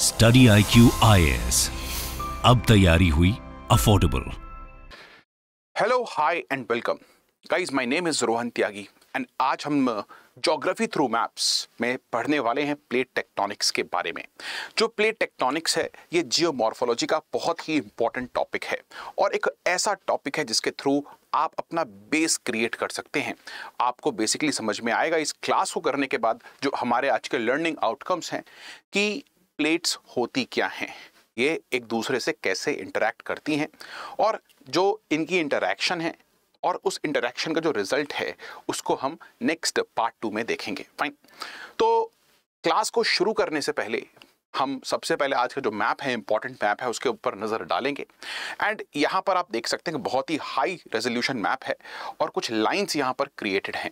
Study I Q I S अब तैयारी हुई affordable hello hi and welcome guys my name is Rohan Tyagi and आज हम जोग्राफी थ्रू मैप्स में पढ़ने वाले हैं प्लेट टेक्टोनिक्स के बारे में जो प्लेट टेक्टोनिक्स है ये जियोमॉर्फोलॉजी का बहुत ही इंपॉर्टेंट टॉपिक है और एक ऐसा टॉपिक है जिसके थ्रू आप अपना बेस क्रिएट कर सकते हैं आपको बेसिकली समझ में आएगा इस क्लास को करने के बाद जो हमारे आज के लर्निंग आउटकम्स हैं कि प्लेट्स होती क्या हैं ये एक दूसरे से कैसे इंटरेक्ट करती हैं और जो इनकी इंटरेक्शन है और उस इंटरेक्शन का जो रिजल्ट है उसको हम नेक्स्ट पार्ट टू में देखेंगे फाइन तो क्लास को शुरू करने से पहले हम सबसे पहले आज का जो मैप है इंपॉर्टेंट मैप है उसके ऊपर नज़र डालेंगे एंड यहाँ पर आप देख सकते हैं कि बहुत ही हाई रेजोल्यूशन मैप है और कुछ लाइंस यहाँ पर क्रिएटेड हैं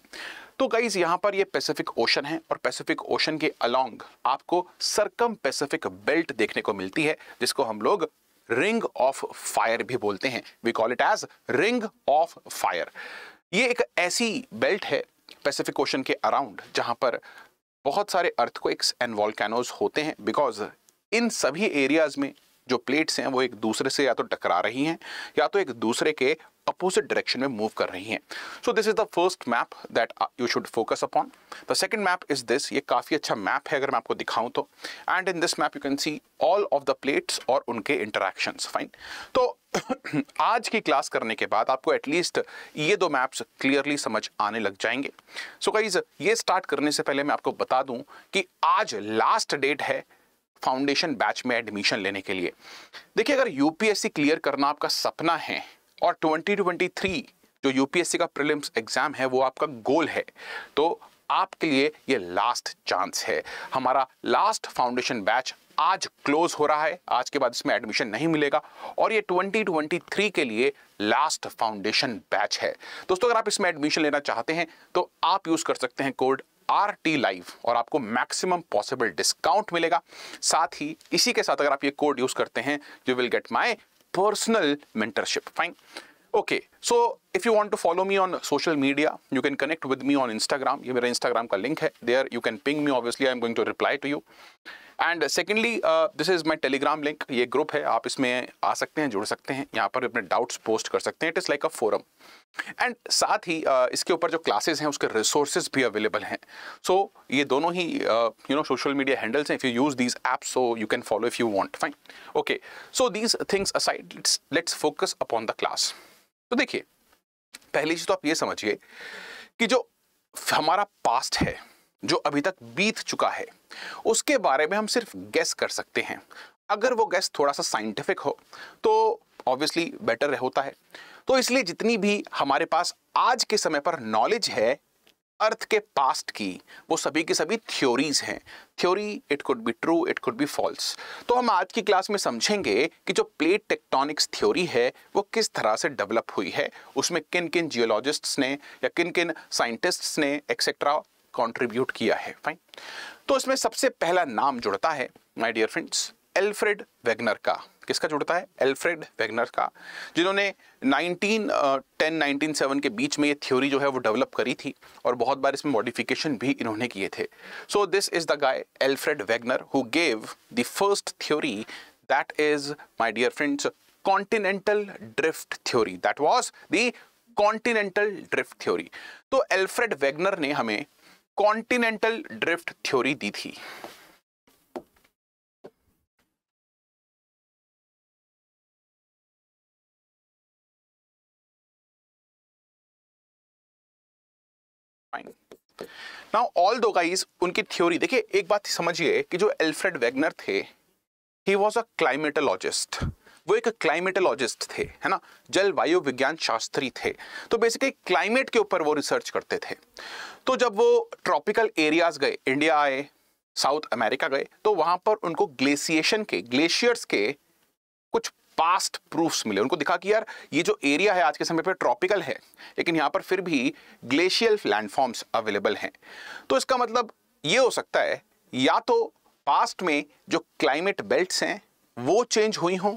तो गाइज यहां पर ये पैसिफिक ओशन है और पैसिफिक ओशन के अलोंग आपको सरकम पैसिफिक बेल्ट देखने को मिलती है जिसको हम लोग रिंग ऑफ फायर भी बोलते हैं we call it as ring of fire ये एक ऐसी बेल्ट है पैसिफिक ओशन के अराउंड जहां पर बहुत सारे अर्थक्वेक्स एंड वॉल्केनोज होते हैं बिकॉज इन सभी एरियाज में जो प्लेट्स हैं वो एक दूसरे से या तो टकरा रही हैं या तो एक दूसरे के अपोजिट डायरेक्शन में मूव कर रही हैं so this is the first map that you should focus upon the second map is this ये काफ़ी अच्छा मैप है अगर मैं आपको दिखाऊं तो and in this map you can see all of the plates और उनके इंटरेक्शंस फाइन तो आज की क्लास करने के बाद आपको एटलीस्ट ये दो मैप्स क्लियरली समझ आने लग जाएंगे सो so गाइज ये स्टार्ट करने से पहले मैं आपको बता दूं कि आज लास्ट डेट है फाउंडेशन बैच में एडमिशन लेने के लिए देखिए अगर यूपीएससी क्लियर करना आपका सपना है और 2023 जो यूपीएससी का प्रीलिम्स एग्जाम है वो आपका गोल है तो आपके लिए ये लास्ट चांस है हमारा लास्ट फाउंडेशन बैच आज क्लोज हो रहा है आज के बाद इसमें एडमिशन नहीं मिलेगा और ये 2023 के लिए लास्ट फाउंडेशन बैच है दोस्तों अगर आप इसमें एडमिशन लेना चाहते हैं तो आप यूज कर सकते हैं कोड आर टी लाइव और आपको मैक्सिमम पॉसिबल डिस्काउंट मिलेगा साथ ही इसी के साथ अगर आप ये कोड यूज करते हैं you will get my personal mentorship fine okay so if you want to follow me on social media you can connect with me on Instagram ये मेरा इंस्टाग्राम का लिंक है there you can ping me obviously I am going to reply to you and secondly this is my Telegram link ये group है आप इसमें आ सकते हैं जुड़ सकते हैं यहाँ पर अपने डाउट्स पोस्ट कर सकते हैं it is like a forum and साथ ही uh, इसके ऊपर जो क्लासेस हैं उसके रिसोर्सेज भी अवेलेबल हैं सो so, ये दोनों ही you know social media handles हैं if you use these apps so you can follow if you want fine okay so these things aside let's let's focus upon the class तो देखिए पहली चीज़ तो आप ये समझिए कि जो हमारा पास्ट है जो अभी तक बीत चुका है उसके बारे में हम सिर्फ गैस कर सकते हैं अगर वो गैस थोड़ा सा साइंटिफिक हो तो ऑब्वियसली बेटर होता है तो इसलिए जितनी भी हमारे पास आज के समय पर नॉलेज है अर्थ के पास्ट की वो सभी की सभी थ्योरीज हैं theory it could be true it could be false तो हम आज की क्लास में समझेंगे कि जो प्लेट टेक्टोनिक्स थ्योरी है वो किस तरह से डेवलप हुई है उसमें किन किन जियोलॉजिस्ट्स ने या किन किन साइंटिस्ट्स ने एक्सेट्रा कंट्रीब्यूट किया है फाइन तो इसमें सबसे पहला नाम जुड़ता है my dear friends Alfred Wegener का किसका जुड़ता है एल्फ्रेड वेगनर का जिन्होंने 1910 197 uh, के बीच में ये थ्योरी जो है वो डेवलप करी थी और बहुत बार इसमें मॉडिफिकेशन भी इन्होंने किए थे so this is the guy Alfred Wegener who gave the first theory that is my dear friends continental drift theory that was the continental drift theory तो एल्फ्रेड वेगनर ने हमें कॉन्टिनेंटल ड्रिफ्ट थ्योरी दी थी now although guys उनकी theory देखिए एक बात समझिए कि जो एल्फ्रेड वेगनर थे ही वॉज अ क्लाइमेटोलॉजिस्ट वो एक क्लाइमेटोलॉजिस्ट थे है ना जलवायु विज्ञान शास्त्री थे तो बेसिकली क्लाइमेट के ऊपर वो रिसर्च करते थे तो जब वो ट्रॉपिकल एरियाज गए इंडिया आए साउथ अमेरिका गए तो वहां पर उनको ग्लेशिएशन के ग्लेशियर्स के कुछ पास्ट प्रूफ्स मिले उनको दिखा कि यार ये जो एरिया है आज के समय पर ट्रॉपिकल है लेकिन यहाँ पर फिर भी ग्लेशियल लैंडफॉर्म्स अवेलेबल हैं तो इसका मतलब ये हो सकता है या तो पास्ट में जो क्लाइमेट बेल्ट्स हैं वो चेंज हुई हों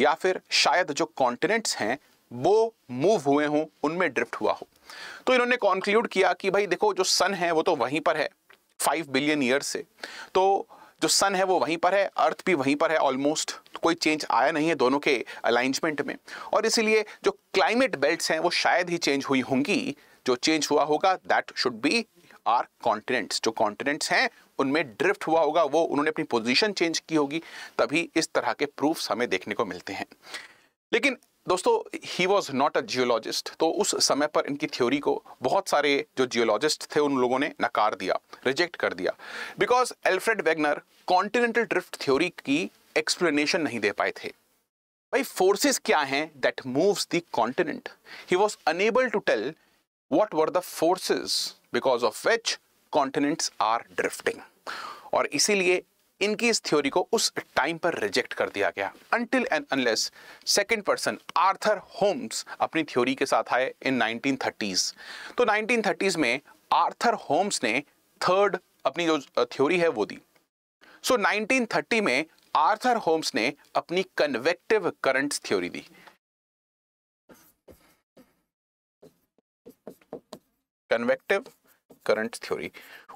या फिर शायद जो कॉन्टिनेंट्स हैं वो मूव हुए हों उनमें ड्रिफ्ट हुआ हो तो इन्होंने कॉन्क्लूड किया कि भाई देखो जो सन है वो तो वहीं पर है फाइव बिलियन ईयर से तो जो सन है वो वहीं पर है अर्थ भी वहीं पर है ऑलमोस्ट कोई चेंज आया नहीं है दोनों के अलाइंजमेंट में और इसीलिए जो क्लाइमेट बेल्ट्स हैं वो शायद ही चेंज हुई होंगी जो चेंज हुआ होगा that should be our continents जो कॉन्टिनेंट्स हैं उनमें ड्रिफ्ट हुआ होगा वो उन्होंने अपनी पोजीशन चेंज की होगी तभी इस तरह के प्रूफ्स हमें देखने को मिलते हैं लेकिन दोस्तों he was not a geologist तो उस समय पर इनकी थ्योरी को बहुत सारे जो जियोलॉजिस्ट थे उन लोगों ने नकार दिया रिजेक्ट कर दिया because Alfred Wegener continental drift theory की एक्सप्लेनेशन नहीं दे पाए थे भाई फोर्सेस क्या हैं that moves the continent he was unable to tell what were the forces because of which continents are drifting और इसीलिए इनकी इस थ्योरी को उस टाइम पर रिजेक्ट कर दिया गया until and unless second person Arthur Holmes अपनी थ्योरी के साथ आए इन 1930s तो 1930s में आर्थर होम्स ने थर्ड अपनी जो थ्योरी है वो दी सो so, 1930 में आर्थर होम्स ने अपनी कन्वेक्टिव करंट्स थ्योरी दी कन्वेक्टिव करंट थ्योरी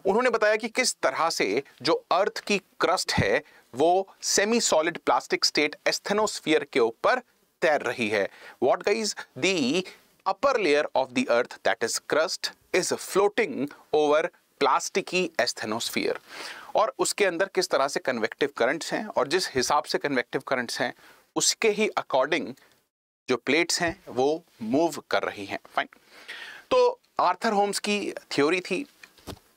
उन्होंने बताया कि किस तरह से जो अर्थ की क्रस्ट है वो semi solid plastic state asthenosphere के ऊपर तैर रही है what guys the upper layer of the earth that is crust is floating over plasticky asthenosphere और उसके अंदर किस तरह से कन्वेक्टिव करंट्स हैं और जिस हिसाब से कन्वेक्टिव करंट्स हैं उसके ही अकॉर्डिंग जो प्लेट्स हैं वो मूव कर रही हैं फाइन तो आर्थर होम्स की थ्योरी थी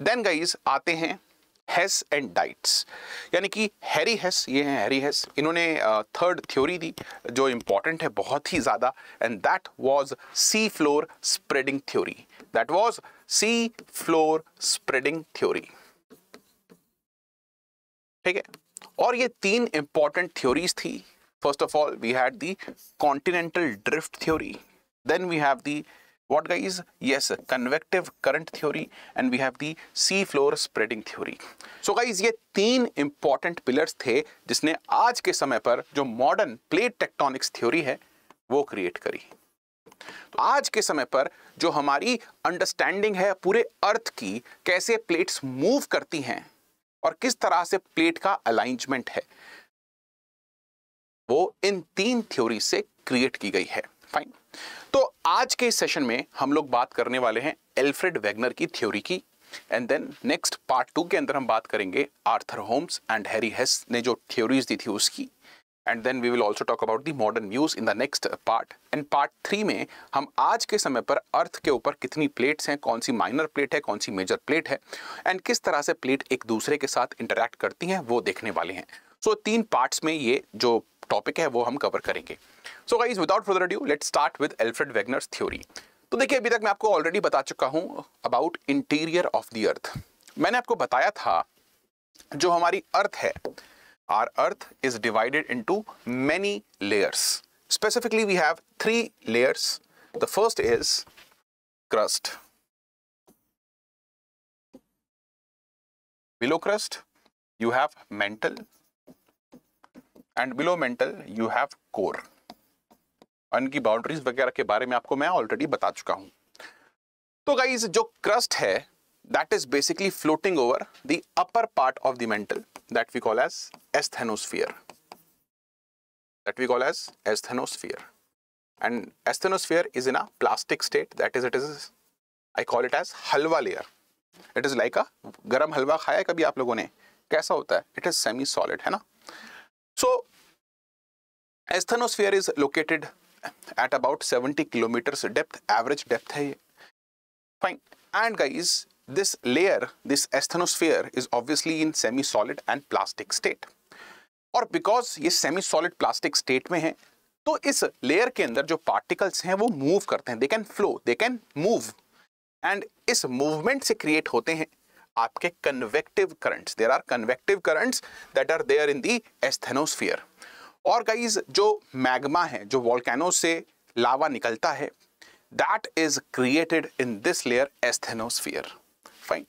देन गाइज आते हैं हेस एंड डाइट्स यानी कि हैरी हेस ये हैं हैरी हेस इन्होंने थर्ड थ्योरी दी जो इम्पॉर्टेंट है बहुत ही ज़्यादा and that was sea floor spreading theory that was sea floor spreading theory ठीक है और ये तीन इंपॉर्टेंट थ्योरीज थी first of all we had the continental drift theory then we have the What guys? Yes, convective current theory and we have the sea floor spreading theory. So guys, ye teen important pillars the jisne aaj ke samay par jo modern plate tectonics theory hai wo create kari तो आज के समय पर जो हमारी understanding है पूरे अर्थ की कैसे प्लेट्स मूव करती हैं और किस तरह से प्लेट का अलाइनमेंट है वो इन तीन थ्योरी से क्रिएट की गई है फाइन तो आज के सेशन में हम लोग बात करने वाले हैं एल्फ्रेड वेगनर की थ्योरी की and then next part two के अंदर हम बात करेंगे Arthur Holmes and Harry Hess ने जो थ्योरीज दी थी उसकी and then we will also talk about the modern news in the next part and part three में हम आज के समय पर अर्थ के ऊपर कितनी प्लेट्स हैं कौन सी माइनर प्लेट है कौन सी मेजर प्लेट है एंड किस तरह से प्लेट एक दूसरे के साथ इंटरेक्ट करती हैं वो देखने वाले हैं सो so, तीन पार्ट्स में ये जो टॉपिक है वो हम कवर करेंगे so guys without further due let start with Alfred Wegener's theory तो देखिए अभी तक मैं आपको ऑलरेडी बता चुका हूँ about interior of the earth मैंने आपको बताया था जो हमारी अर्थ है our earth is divided into many layers specifically we have three layers the first is crust below crust you have mantle and below mantle you have core उनकी boundaries वगैरह के बारे में आपको मैं ऑलरेडी बता चुका हूं तो गाइज जो क्रस्ट है that is basically floating over the upper part of the mantle that we call as asthenosphere that we call as asthenosphere and asthenosphere is in a plastic state that is it is I call it as halwa layer it is like a गर्म हलवा खाया कभी आप लोगों ने कैसा होता है इट इज सेमी सॉलिड है ना So asthenosphere is located at about 70 kilometers depth, average depth hai Fine. And guys, this layer, this asthenosphere is obviously in semi-solid and plastic state. और बिकॉज ये सेमी सॉलिड प्लास्टिक स्टेट में है तो इस layer के अंदर जो particles हैं वो मूव करते हैं they can flow they can move and इस मूवमेंट से क्रिएट होते हैं आपके convective currents there are convective currents that are there in the asthenosphere और गाइज जो मैग्मा है जो वॉल्केनो से लावा निकलता है that is created in this layer asthenosphere fine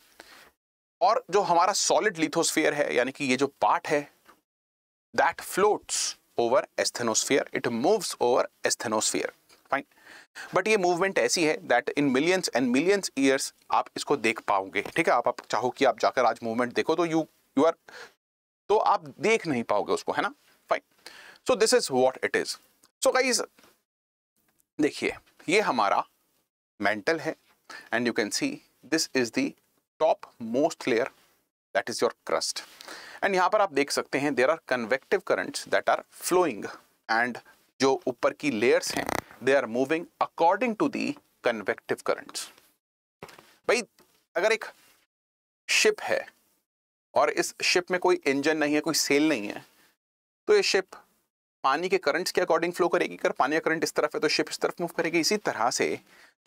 और जो हमारा सॉलिड लिथोस्फियर है यानी कि ये जो पार्ट है that floats over asthenosphere it moves over asthenosphere but ये मूवमेंट ऐसी है that in millions and millions years आप इसको देख पाओगे ठीक है आप, आप चाहो कि आप जाकर आज मूवमेंट देखो तो यू यू आर तो आप देख नहीं पाओगे उसको है ना fine so this is what it is so guys देखिए ये हमारा मेंटल है and you can see this is the top most layer that is your crust and यहाँ पर आप देख सकते हैं there are convective currents that are flowing and जो ऊपर की लेयर्स हैं they are moving according to the convective currents भाई अगर एक शिप है और इस शिप में कोई इंजन नहीं है कोई सेल नहीं है तो ये शिप पानी के करंट्स के अकॉर्डिंग फ्लो करेगी अगर पानी का करंट इस तरफ है तो शिप इस तरफ मूव करेगी इसी तरह से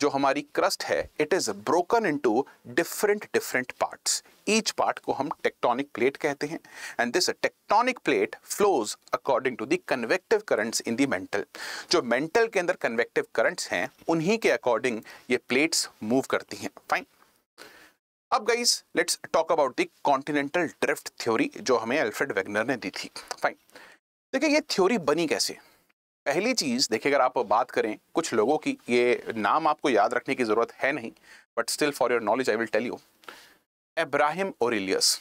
जो हमारी क्रस्ट है it is broken into different different parts each part को हम टेक्टोनिक प्लेट कहते हैं and this tectonic plate flows according to the convective currents in the mantle जो मेंटल के अंदर कन्वेक्टिव करंट्स हैं उन्हीं के अकॉर्डिंग ये प्लेट्स मूव करती हैं फाइन अब guys let's talk about the continental drift theory जो हमें अल्फ्रेड वेगनर ने दी थी फाइन देखिए ये थ्योरी बनी कैसे पहली चीज़ देखिए अगर आप बात करें कुछ लोगों की ये नाम आपको याद रखने की ज़रूरत है नहीं but still for your knowledge I will tell you Abraham Ortelius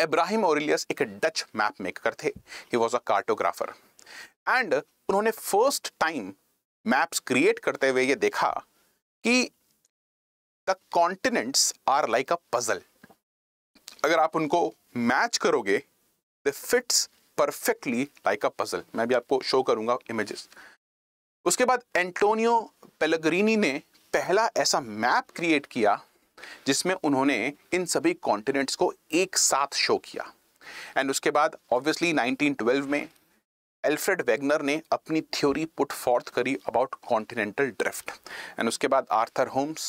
Abraham Ortelius एक डच मैप मेकर थे he was a cartographer and उन्होंने फर्स्ट टाइम मैप्स क्रिएट करते हुए ये देखा कि the continents are like a puzzle अगर आप उनको मैच करोगे the fits perfectly like a puzzle मैं भी आपको शो करूंगा इमेजेस उसके बाद एंटोनियो पेलग्रीनी ने पहला ऐसा मैप क्रिएट किया जिसमें उन्होंने इन सभी कॉन्टिनेंट्स को एक साथ शो किया एंड उसके बाद ऑब्वियसली 1912 में एल्फ्रेड वेगनर ने अपनी थ्योरी पुट फॉर्थ करी अबाउट कॉन्टिनेंटल ड्रिफ्ट एंड उसके बाद आर्थर होम्स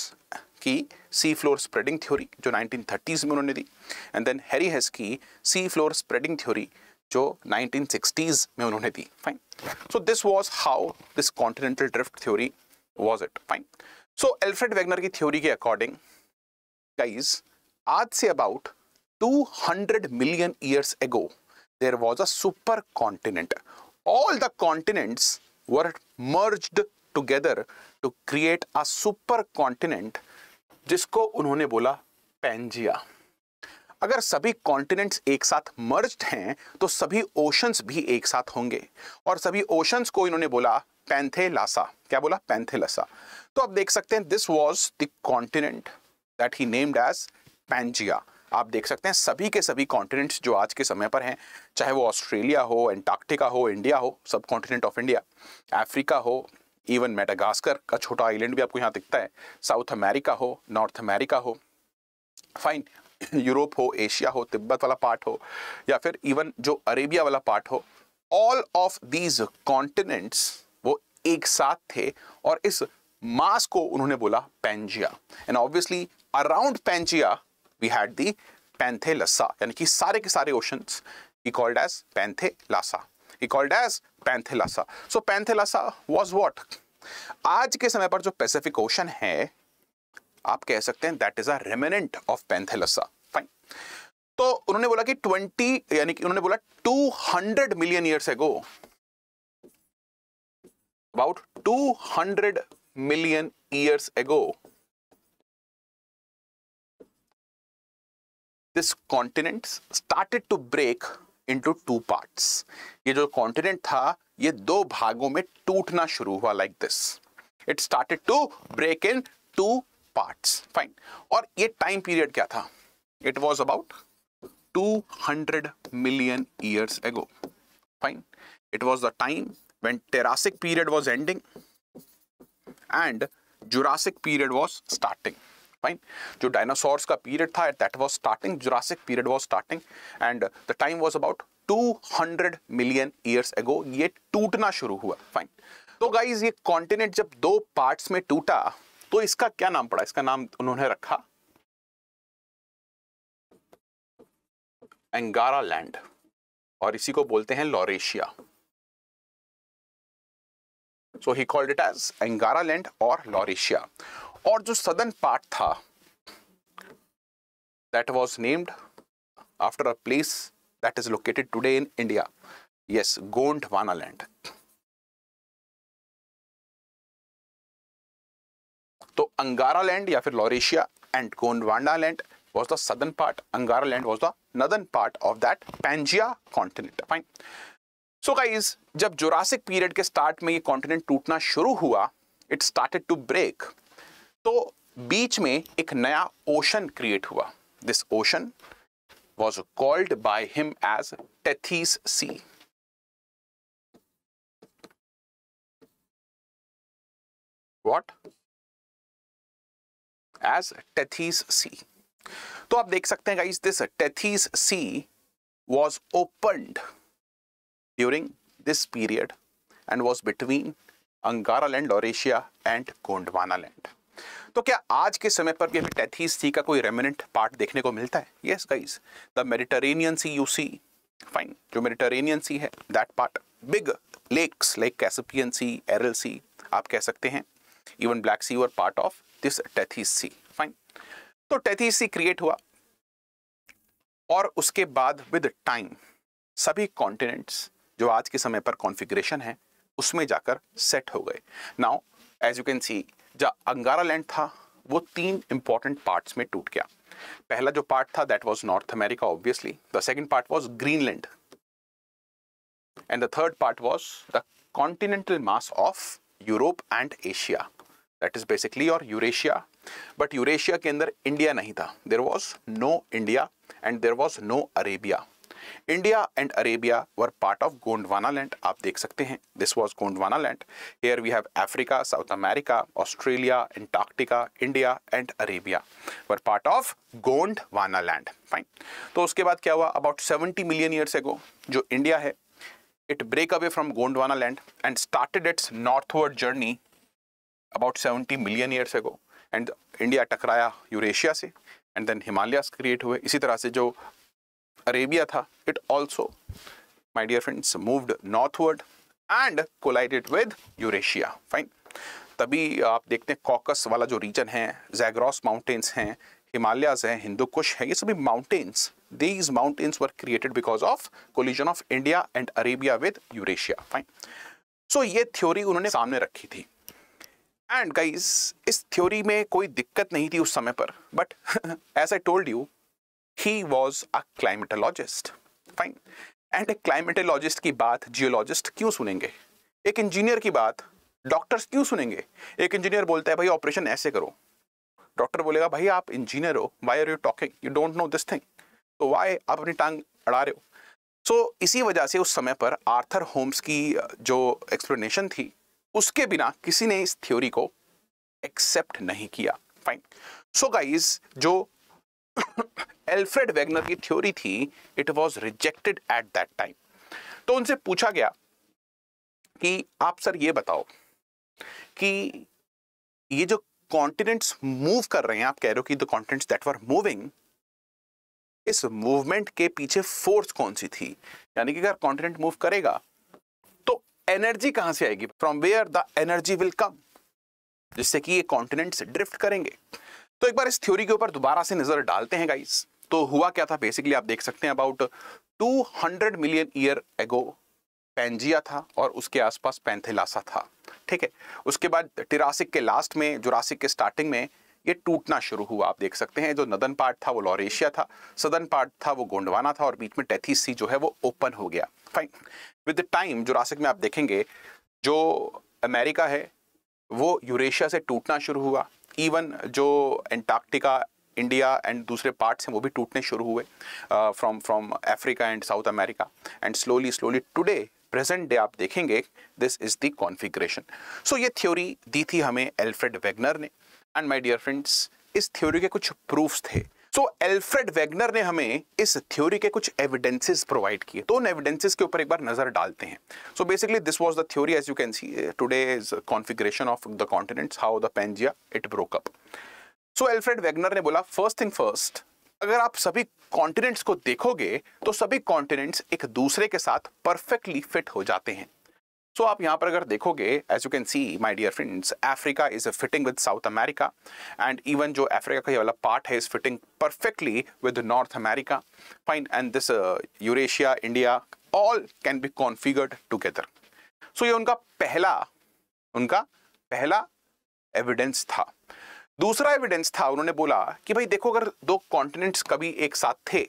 की सी फ्लोर स्प्रेडिंग थ्योरी जो 1930s में उन्होंने दी एंड देन हैरी हेस की सी फ्लोर स्प्रेडिंग थ्योरी जो 1960s में उन्होंने दी fine so this was how this continental drift theory was it fine so Alfred Wegener की थ्योरी के अकॉर्डिंग गाइस आज से about 200 million years ago there was a super continent all the continents were merged together to create a super continent जिसको उन्होंने बोला Pangaea अगर सभी continents एक साथ मर्ज हैं तो सभी ओशंस भी एक साथ होंगे और सभी ओशंस को इन्होंने बोला पैंथेलासा क्या बोला पैंथेलासा तो आप देख सकते हैं this was the continent that he named as Pangaea आप देख सकते हैं सभी के सभी कॉन्टिनेंट्स जो आज के समय पर हैं चाहे वो ऑस्ट्रेलिया हो एंटार्क्टिका हो इंडिया हो subcontinent of India Africa हो इवन मेटागास्कर का छोटा आइलैंड भी आपको यहाँ दिखता है साउथ अमेरिका हो नॉर्थ अमेरिका हो फाइन यूरोप हो एशिया हो तिब्बत वाला पार्ट हो या फिर इवन जो अरेबिया वाला पार्ट हो ऑल ऑफ दीज कॉन्टिनेंट्स वो एक साथ थे और इस मास को उन्होंने बोला Pangaea and obviously around Pangaea we had the Panthalassa यानी कि सारे के सारे ocean he called as Panthalassa लासा called as Panthalassa so Panthalassa was what आज के समय पर जो पैसिफिक ओशन है आप कह सकते हैं that is a remnant of Panthalassa fine तो उन्होंने बोला कि 20 यानी कि उन्होंने बोला 200 million years ago about 200 million years ago this continent started to break into part ये जो कॉन्टिनेंट था ये दो भागों में टूटना शुरू हुआ like this it started to break into parts fine और ये टाइम पीरियड क्या था it was about 200 million years ago fine it was the time when Triassic period was ending and Jurassic period was starting fine जो dinosaurs का period था that was starting Jurassic period was starting and the time was about 200 million years ago ये टूटना शुरू हुआ fine तो guys ये continent जब दो पार्ट्स में टूटा तो इसका क्या नाम पड़ा इसका नाम उन्होंने रखा एंगारा लैंड और इसी को बोलते हैं Laurasia so he called it as Angara land और लॉरेशिया और जो सदन पार्ट था that was named after a place that is located today in India yes Gondwana land तो अंगारा लैंड या फिर Laurasia and Gondwana land was the southern part Angara land was the northern part of that Pangaea continent fine so guys जब Jurassic period के start में ये continent टूटना शुरू हुआ इट स्टार्टेड टू ब्रेक तो बीच में एक नया ओशन क्रिएट हुआ this ocean was called by him as Tethys Sea what as Tethys Sea तो आप देख सकते हैं guys this Tethys Sea was opened during this period and was between Angara land Laurasia and Gondwana land तो क्या आज के समय पर भी हमें टैथीस सी का कोई रेमिनेंट पार्ट देखने को मिलता है yes guys the Mediterranean Sea you see fine जो मेडिटेरेनियन सी है that part big lakes like Caspian Sea Aral Sea आप कह सकते हैं even Black Sea were part of this Tethys Sea fine तो टेथिस सी क्रिएट हुआ और उसके बाद विद टाइम सभी कॉन्टिनेंट्स जो आज के समय पर कॉन्फ़िगरेशन है उसमें जाकर सेट हो गए now as you can see जो अंगारा लैंड था वो तीन इंपॉर्टेंट पार्ट्स में टूट गया पहला जो पार्ट था that was North America obviously the second part was Greenland and the third part was the continental mass of Europe and Asia that is basically और यूरेशिया बट यूरेशिया के अंदर India नहीं था there was no India and there was no Arabia India and Arabia were part of Gondwana land आप देख सकते हैं this was Gondwana land here we have Africa South America Australia Antarctica India and Arabia were part of Gondwana land fine तो उसके बाद क्या हुआ about seventy million years एगो जो इंडिया है it break away from Gondwana land and started its northward journey seventy million million ago and India टकराया Eurasia से एंड देन हिमालयास क्रिएट हुए इसी तरह से जो अरेबिया था it also my dear friends moved northward and collided with Eurasia fine तभी आप देखते हैं कॉकस वाला जो रीजन है जैग्रॉस माउंटेन्स हैं हिमालयाज हैं हिंदू कुश हैं ये सभी mountains these mountains were created because of collision of India and Arabia with Eurasia fine so ये थ्योरी उन्होंने सामने रखी थी एंड गाइस इस थ्योरी में कोई दिक्कत नहीं थी उस समय पर but as I told you he was a climatologist fine and एक क्लाइमेटोलॉजिस्ट की बात जियोलॉजिस्ट क्यों सुनेंगे एक इंजीनियर की बात डॉक्टर्स क्यों सुनेंगे एक इंजीनियर बोलता है भाई ऑपरेशन ऐसे करो डॉक्टर बोलेगा भाई आप इंजीनियर हो why are you talking you don't know this thing तो वाई आप अपनी टांग अड़ा रहे हो सो so, इसी वजह से उस समय पर आर्थर होम्स की जो एक्सप्लेनेशन थी उसके बिना किसी ने इस थ्योरी को एक्सेप्ट नहीं किया फाइन सो गाइस जो एल्फ्रेड वेगनर की थ्योरी थी it was rejected at that time तो उनसे पूछा गया कि आप सर ये बताओ कि ये जो कॉन्टिनेंट्स मूव कर रहे हैं आप कह रहे हो कि the continents that were moving इस मूवमेंट के पीछे फोर्स कौन सी थी यानी कि अगर कॉन्टिनेंट मूव करेगा एनर्जी कहां से आएगी from where the energy will come जिससे कि ये कॉन्टिनेंट ड्रिफ्ट करेंगे तो एक बार इस थ्योरी के ऊपर दोबारा से नजर डालते हैं गाइस तो हुआ क्या था बेसिकली आप देख सकते हैं about 200 million year ago Pangaea था और उसके आसपास पैंथेलासा था ठीक है उसके बाद टिरासिक के लास्ट में जुरासिक के स्टार्टिंग में ये टूटना शुरू हुआ आप देख सकते हैं जो नदन पार्ट था वो लॉरेशिया था सदन पार्ट था वो गोंडवाना था और बीच में टेथिस सी जो है वो ओपन हो गया fine with time time Jurassic में आप देखेंगे जो अमेरिका है वो यूरेशिया से टूटना शुरू हुआ इवन जो एंटार्क्टिका इंडिया एंड दूसरे पार्ट्स हैं वो भी टूटने शुरू हुए from from Africa and South America and slowly slowly today present day आप देखेंगे this is the configuration so ये थ्योरी दी थी हमें एल्फ्रेड वेगनर ने एंड माय डियर फ्रेंड्स इस थ्योरी के कुछ प्रूफ्स थे सो एल्फ्रेड वेगनर ने हमें इस थ्योरी के कुछ एविडेंसेस प्रोवाइड किए तो उन एविडेंसेस के ऊपर एक बार नजर डालते हैं so basically this was the theory as you can see today is configuration of the continents how the Pangaea it broke up so Alfred Wegener ने बोला फर्स्ट थिंग फर्स्ट अगर आप सभी कॉन्टिनेंट्स को देखोगे तो सभी कॉन्टिनेंट्स एक दूसरे के साथ परफेक्टली फिट हो जाते हैं सो so, आप यहाँ पर अगर देखोगे as you can see my dear friends Africa is a fitting with South America and even जो अफ्रीका का ये वाला पार्ट है is fitting perfectly with North America fine and this Eurasia India all can be configured together so ये उनका पहला उनका पहला एविडेंस था दूसरा एविडेंस था उन्होंने बोला कि भाई देखो अगर दो कॉन्टिनेंट्स कभी एक साथ थे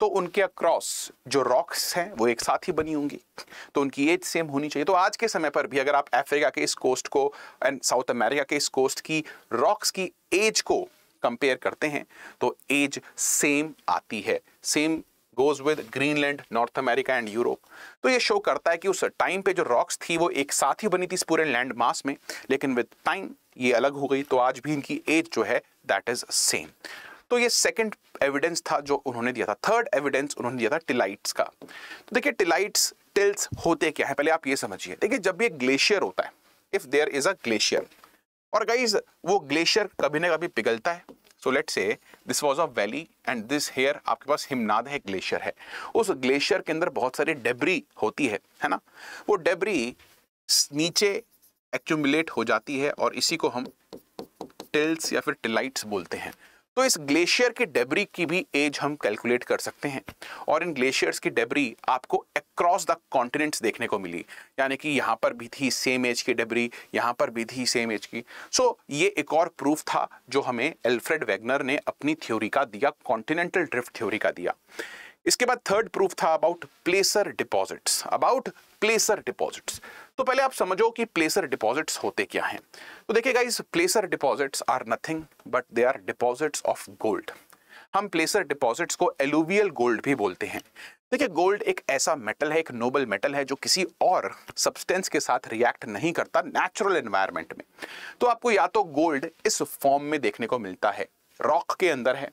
तो उनके अक्रॉस जो रॉक्स हैं वो एक साथ ही बनी होंगी तो उनकी एज सेम होनी चाहिए तो आज के समय पर भी अगर आप अफ्रीका के इस कोस्ट को एंड साउथ अमेरिका के इस कोस्ट की रॉक्स की एज को कंपेयर करते हैं तो एज सेम आती है same goes with Greenland North America and Europe तो ये शो करता है कि उस टाइम पे जो रॉक्स थी वो एक साथ ही बनी थी इस पूरे लैंड मास में लेकिन विद टाइम ये अलग हो गई तो आज भी इनकी एज जो है दैट इज सेम तो ये सेकंड एविडेंस था जो उन्होंने दिया था थर्ड एविडेंस उन्होंने दिया था टिलाइट्स का तो देखिए टिलाइट्स टिल्स होते क्या है पहले आप ये समझिए देखिए जब भी एक ग्लेशियर होता है if there is a glacier और गाइज वो ग्लेशियर कभी ना कभी पिघलता है so let's say this was a valley and this here आपके पास हिमनाद है ग्लेशियर है उस ग्लेशियर के अंदर बहुत सारी डेबरी होती है है ना वो डेबरी नीचे एक्यूमुलेट हो जाती है और इसी को हम टिल्स या फिर टिलाइट्स बोलते हैं तो इस ग्लेशियर के डेबरी की भी एज हम कैलकुलेट कर सकते हैं और इन ग्लेशियर्स की डेबरी आपको अक्रॉस द कॉन्टिनेंट्स देखने को मिली यानी कि यहाँ पर भी थी सेम एज की डेबरी यहाँ पर भी थी सेम एज की सो so, ये एक और प्रूफ था जो हमें एल्फ्रेड वेगनर ने अपनी थ्योरी का दिया कॉन्टिनेंटल ड्रिफ्ट थ्योरी का दिया इसके बाद थर्ड प्रूफ था about placer deposits about placer deposits तो पहले आप समझो कि प्लेसर डिपॉजिट्स होते क्या हैं तो देखिए guys placer deposits are nothing but they are deposits of gold हम प्लेसर डिपॉजिट्स को एलुवियल गोल्ड भी बोलते हैं देखिए गोल्ड एक ऐसा मेटल है एक नोबल मेटल है जो किसी और सब्सटेंस के साथ रिएक्ट नहीं करता नेचुरल एनवायरनमेंट में तो आपको या तो गोल्ड इस फॉर्म में देखने को मिलता है रॉक के अंदर है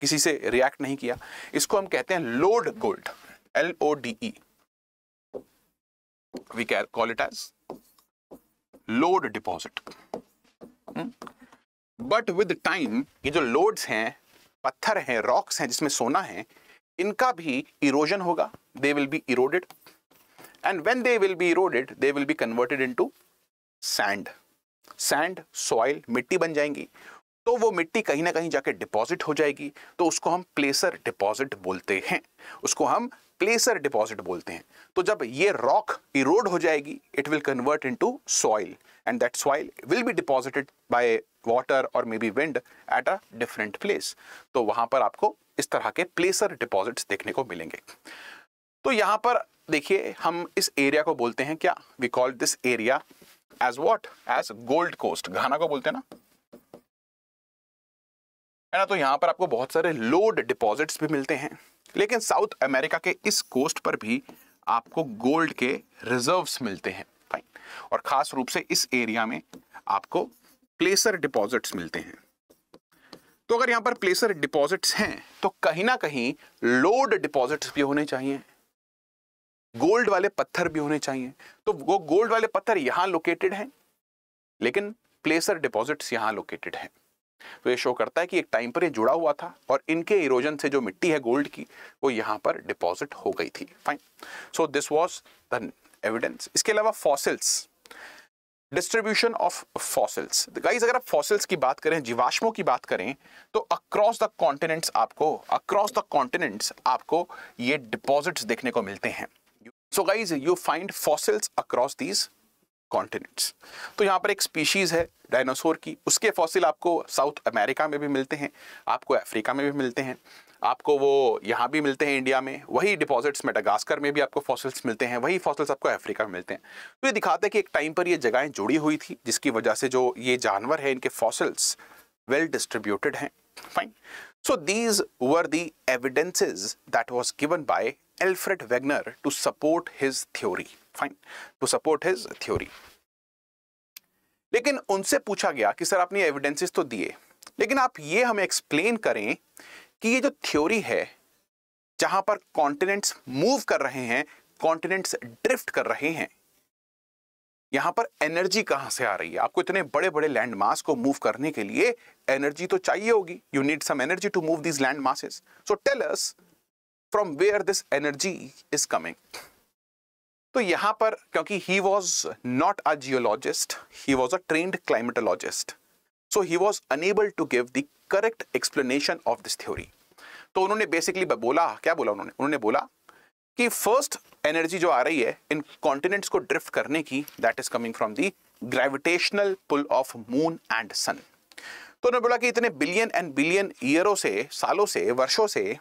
किसी से रिएक्ट नहीं किया इसको हम कहते हैं lode gold L O D E we call it as load deposit. But with time ये जो लोड्स हैं पत्थर हैं रॉक्स हैं जिसमें सोना है इनका भी इरोजन होगा they will be eroded and when they will be eroded they will be converted into sand sand soil मिट्टी बन जाएंगी तो वो मिट्टी कहीं ना कहीं जाके डिपॉजिट हो जाएगी तो उसको हम प्लेसर डिपॉजिट बोलते हैं उसको हम प्लेसर डिपॉजिट बोलते हैं तो जब ये रॉक इरोड हो जाएगी it will convert to soil and that soil will be deposited by water और may be wind at a different place तो वहां पर आपको इस तरह के प्लेसर डिपॉजिट्स देखने को मिलेंगे तो यहां पर देखिए हम इस एरिया को बोलते हैं क्या we call this area as what as Gold Coast Ghana को बोलते हैं ना है ना तो यहाँ पर आपको बहुत सारे लोड डिपॉजिट्स भी मिलते हैं लेकिन साउथ अमेरिका के इस कोस्ट पर भी आपको गोल्ड के रिजर्व्स मिलते हैं फाइन और ख़ास रूप से इस एरिया में आपको प्लेसर डिपॉजिट्स मिलते हैं तो अगर यहाँ पर प्लेसर डिपॉजिट्स हैं तो कहीं ना कहीं लोड डिपॉजिट्स भी होने चाहिए गोल्ड वाले पत्थर भी होने चाहिए तो वो गोल्ड वाले पत्थर यहाँ लोकेटेड हैं लेकिन प्लेसर डिपॉजिट्स यहाँ लोकेटेड हैं तो ये शो करता है कि एक टाइम पर ये जुड़ा हुआ था और इनके इरोजन से जो मिट्टी है गोल्ड की वो यहाँ पर डिपॉजिट हो गई थी fine so this was the evidence इसके अलावा fossils distribution of fossils guys अगर आप फॉसिल्स की बात करें जीवाश्मों की बात करें तो अक्रॉस द कॉन्टिनेंट्स आपको अक्रॉस द कॉन्टिनेंट्स आपको ये डिपॉजिट्स देखने को मिलते हैं so guys you find fossils across these continents तो यहाँ पर एक स्पीशीज़ है डायनासोर की उसके फॉसिल आपको साउथ अमेरिका में भी मिलते हैं आपको अफ्रीका में भी मिलते हैं आपको वो यहाँ भी मिलते हैं इंडिया में वही डिपॉजिट्स मेटागास्कर में भी आपको फॉसिल्स मिलते हैं वही फॉसिल्स आपको अफ्रीका में मिलते हैं तो ये दिखाते हैं कि एक टाइम पर ये जगहें जुड़ी हुई थी जिसकी वजह से जो ये जानवर है इनके फॉसिल्स वेल डिस्ट्रीब्यूटेड हैं fine so these were the evidences that was given by Alfred Wegener to support his theory fine to support his theory लेकिन उनसे पूछा गया कि सर आपने एविडेंसेस तो दिए लेकिन आप ये हमें एक्सप्लेन करें कि ये जो थ्योरी है जहां पर कॉन्टिनेंट्स मूव कर रहे हैं कॉन्टिनेंट्स ड्रिफ्ट कर रहे हैं यहां पर एनर्जी कहां से आ रही है आपको इतने बड़े बड़े लैंड मास को मूव करने के लिए एनर्जी तो चाहिए होगी you need some energy to move these land masses so tell us from where this energy is coming तो यहां पर क्योंकि he was not a geologist he was a trained climatologist so he was unable to give the correct explanation of this theory तो उन्होंने basically बोला क्या बोला उन्होंने उन्होंने बोला कि फर्स्ट एनर्जी जो आ रही है इन कॉन्टिनेंट्स को ड्रिफ्ट करने की that is coming from the gravitational pull of moon and sun तो उन्होंने बोला कि इतने बिलियन एंड बिलियन ईयरों से सालों से वर्षों से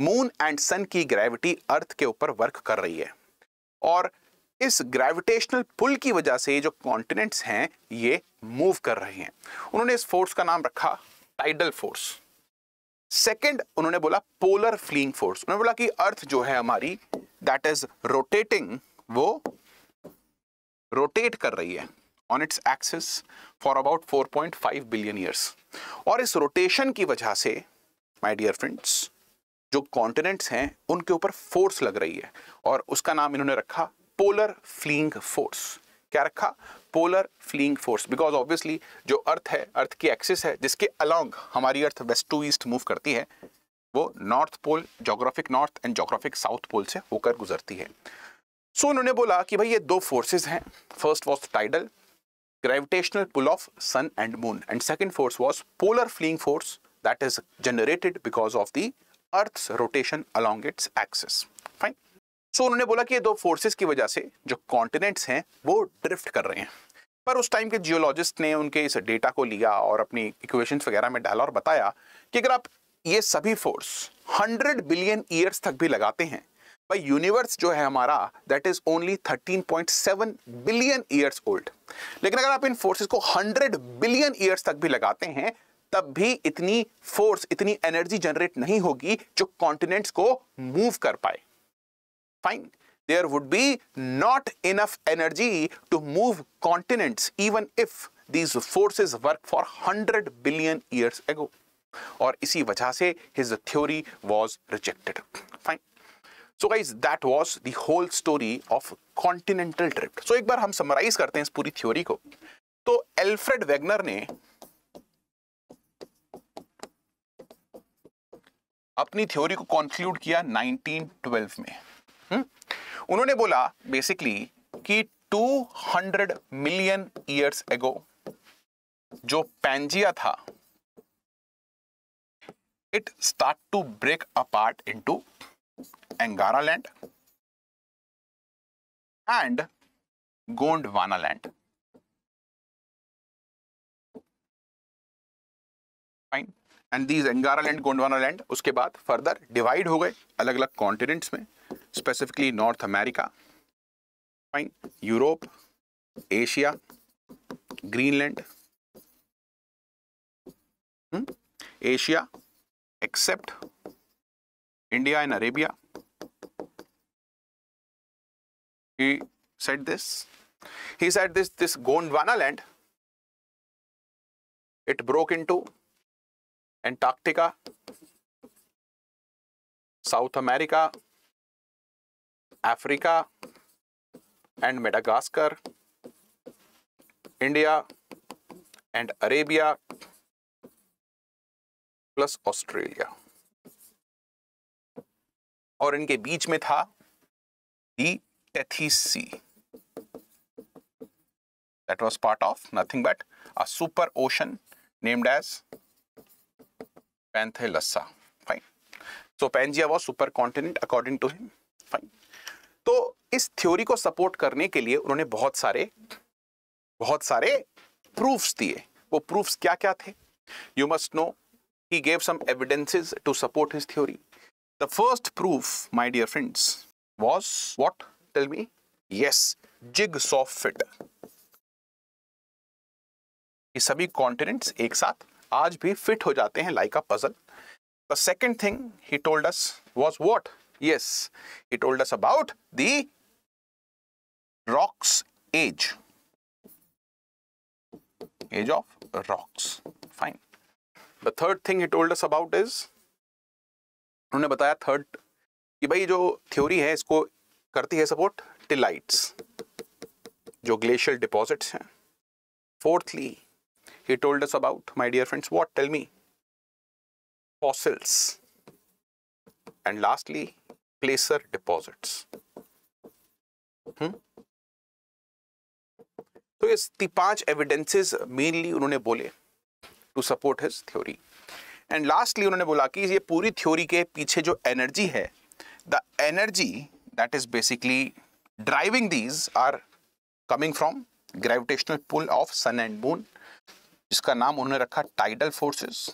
मून एंड सन की ग्रेविटी अर्थ के ऊपर वर्क कर रही है और इस ग्रेविटेशनल पुल की वजह से जो कॉन्टिनेंट्स हैं ये मूव कर रहे हैं उन्होंने इस फोर्स का नाम रखा टाइडल फोर्स सेकंड उन्होंने बोला पोलर फ्लिंग फोर्स उन्होंने बोला कि अर्थ जो है हमारी दैट इज रोटेटिंग वो रोटेट कर रही है on its axis for about 4.5 billion years और इस रोटेशन की वजह से माय डियर फ्रेंड्स जो कॉन्टिनेंट्स हैं उनके ऊपर फोर्स लग रही है और उसका नाम इन्होंने रखा पोलर फ्लिंग फोर्स क्या रखा polar fling force because obviously जो अर्थ है अर्थ की एक्सिस है जिसके अलॉन्ग हमारी earth west to east move करती है वो north pole geographic north and geographic south pole से होकर गुजरती है सो so, उन्होंने बोला कि भाई ये दो फोर्सेस हैं first was tidal gravitational pull of sun and moon and second force was polar fling force that is generated because of the earth's rotation along its axis fine so उन्होंने बोला कि ये दो फोर्सेस की वजह से जो कॉन्टिनेंट्स हैं वो ड्रिफ्ट कर रहे हैं पर उस टाइम के जियोलॉजिस्ट ने उनके इस डेटा को लिया और अपनी इक्वेशंस वगैरह में डाला और बताया कि अगर आप ये सभी फोर्स 100 बिलियन ईयर्स तक भी लगाते हैं भाई यूनिवर्स जो है हमारा that is only 13.7 billion years old लेकिन अगर आप इन फोर्सेस को 100 बिलियन ईयर्स तक भी लगाते हैं तब भी इतनी फोर्स इतनी एनर्जी जनरेट नहीं होगी जो कॉन्टिनेंट्स को मूव कर पाए fine there would be not enough energy to move continents even if these forces work for hundred billion years ago और इसी वजह से his theory was rejected fine so guys that was the whole story of continental drift so एक बार हम summarise करते हैं इस पूरी थ्योरी को तो एल्फ्रेड वेगनर ने अपनी थ्योरी को कॉन्क्लूड किया 1912 में हम्म? उन्होंने बोला बेसिकली कि 200 मिलियन ईयर्स एगो जो पैंजिया था it start to break a apart into Angara land and Gondwana land and these Angara land Gondwana land उसके बाद फर्दर डिवाइड हो गए अलग अलग कॉन्टिनेंट्स में specifically North America fine Europe Asia Greenland Asia except India and Arabia set this this he said this this gondwana land it broke into Antarctica south America Africa and Madagascar India and Arabia plus Australia और इनके बीच में था the Tethys sea that was part of nothing but a super ocean named as Panthalassa fine so Pangaea was super continent according to him fine तो इस theory को support करने के लिए उन्होंने बहुत सारे बहुत सारे प्रूफ्स दिए वो प्रूफ्स क्या क्या थे you must know he gave some evidences to support his theory the first proof my dear friends was what? Tell me yes jig fit. Fit सभी कॉन्टिनेंट्स एक साथ आज भी फिट हो जाते हैं like a puzzle the second thing he told us was what yes he told us about the rocks as age of rocks fine the third thing he told us about is उन्होंने बताया third कि भाई जो theory है इसको करती है support tillites जो ग्लेशियल डिपॉजिट्स हैं fourthly he told us about, my dear friends, what? Tell me. Fossils. And lastly, placer deposits. Hmm? तो ये पांच एविडेंसेस मेनली उन्होंने बोले to support his theory and lastly उन्होंने बोला कि ये पूरी थ्योरी के पीछे जो एनर्जी है the energy that is basically driving these are coming from gravitational pull of sun and moon जिसका नाम उन्होंने रखा tidal forces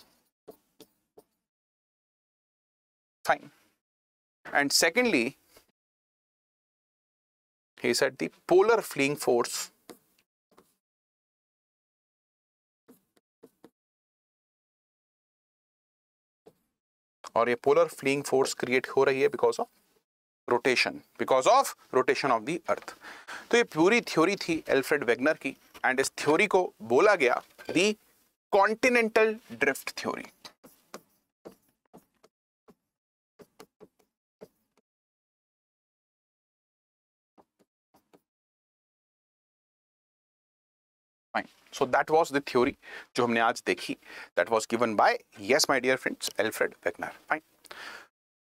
fine and secondly he said the polar fleeing और ये पोलर फ्लीइंग फोर्स क्रिएट हो रही है because of rotation because of rotation of the earth तो ये पूरी थ्योरी थी एल्फ्रेड वेगनर की एंड इस थ्योरी को बोला गया the continental drift theory so that was the theory जो हमने आज देखी that was given by yes my dear friends Alfred Wegener fine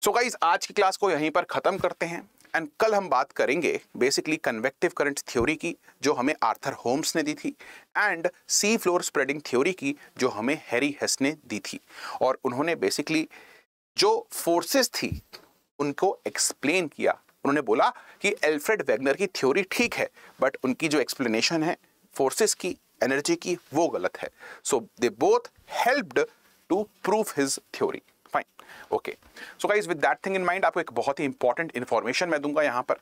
so guys आज की क्लास को यहीं पर ख़त्म करते हैं एंड कल हम बात करेंगे बेसिकली कन्वेक्टिव करंट थ्योरी की जो हमें आर्थर होम्स ने दी थी and sea floor spreading theory की जो हमें हैरी हेस ने दी थी और उन्होंने बेसिकली जो फोर्सेस थी उनको एक्सप्लेन किया उन्होंने बोला कि एल्फ्रेड वैगनर की थ्योरी ठीक है बट उनकी जो एक्सप्लेनेशन है फोर्सेस की एनर्जी की वो गलत है so they both helped to prove his theory okay so guys with that thing in mind आपको एक बहुत ही इंपॉर्टेंट इन्फॉर्मेशन मैं दूंगा यहाँ पर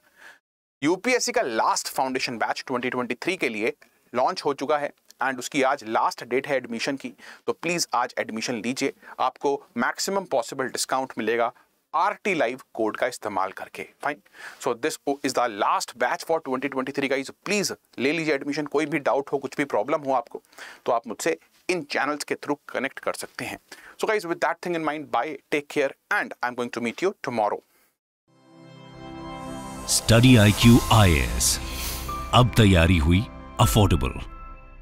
यूपीएससी का लास्ट फाउंडेशन बैच 2023 के लिए लॉन्च हो चुका है एंड उसकी आज लास्ट डेट है एडमिशन की तो प्लीज़ आज एडमिशन लीजिए आपको मैक्सिमम पॉसिबल डिस्काउंट मिलेगा आर टी लाइव कोड का इस्तेमाल करके fine so this is the last batch for 2023 guys please ले लीजिए एडमिशन कोई भी डाउट हो कुछ भी प्रॉब्लम हो आपको तो आप मुझसे इन चैनल्स के थ्रू कनेक्ट कर सकते हैं so guys with that thing in mind bye take care and I am going to meet you tomorrow study I Q I S अब तैयारी हुई अफोर्डेबल